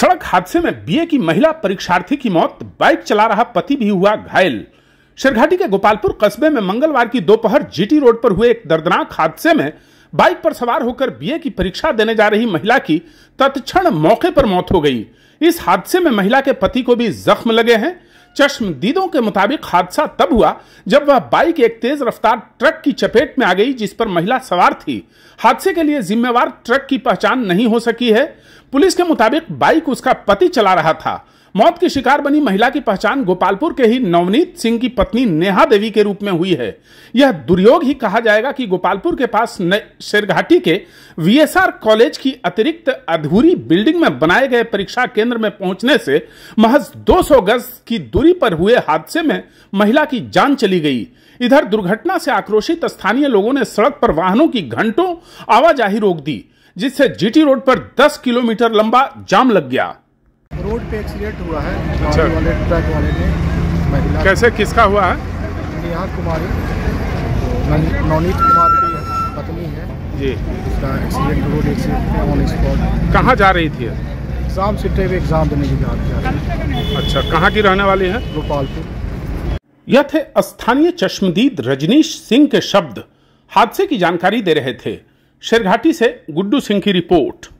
सड़क हादसे में बीए की महिला परीक्षार्थी की मौत बाइक चला रहा पति भी हुआ घायल शेरघाटी के गोपालपुर कस्बे में मंगलवार की दोपहर जीटी रोड पर हुए एक दर्दनाक हादसे में बाइक पर सवार होकर बीए की परीक्षा देने जा रही महिला की तत्क्षण मौके पर मौत हो गई इस हादसे में महिला के पति को भी जख्म लगे हैं चश्मदीदों के मुताबिक हादसा तब हुआ जब वह बाइक एक तेज रफ्तार ट्रक की चपेट में आ गई जिस पर महिला सवार थी हादसे के लिए जिम्मेवार ट्रक की पहचान नहीं हो सकी है पुलिस के मुताबिक बाइक उसका पति चला रहा था मौत की शिकार बनी महिला की पहचान गोपालपुर के ही नवनीत सिंह की पत्नी नेहा देवी के रूप में हुई है यह दुर्योग ही कहा जाएगा कि गोपालपुर के पास शेरघाटी के वीएसआर कॉलेज की अतिरिक्त अधूरी बिल्डिंग में बनाए गए परीक्षा केंद्र में पहुंचने से महज 200 गज की दूरी पर हुए हादसे में महिला की जान चली गई इधर दुर्घटना से आक्रोशित स्थानीय लोगों ने सड़क पर वाहनों की घंटों आवाजाही रोक दी जिससे जीटी रोड पर 10 किलोमीटर लंबा जाम लग गया रोड पे एक्सीडेंट हुआ है अच्छा वाले ट्रक वाले ने महिला कैसे किसका हुआ है नेहा कुमारी नवनीत कुमार की पत्नी है जी उसका accident road accident on spot कहाँ जा रही थी एग्ज़ाम सिटे ट्रेव एग्ज़ाम देने की जा रही है अच्छा कहाँ की रहने वाली है गोपालपुर यह थे स्थानीय चश्मदीद रजनीश सिंह के शब्द हादसे की जानकारी दे रहे थे शेरघाटी से गुड्डू सिंह की रिपोर्ट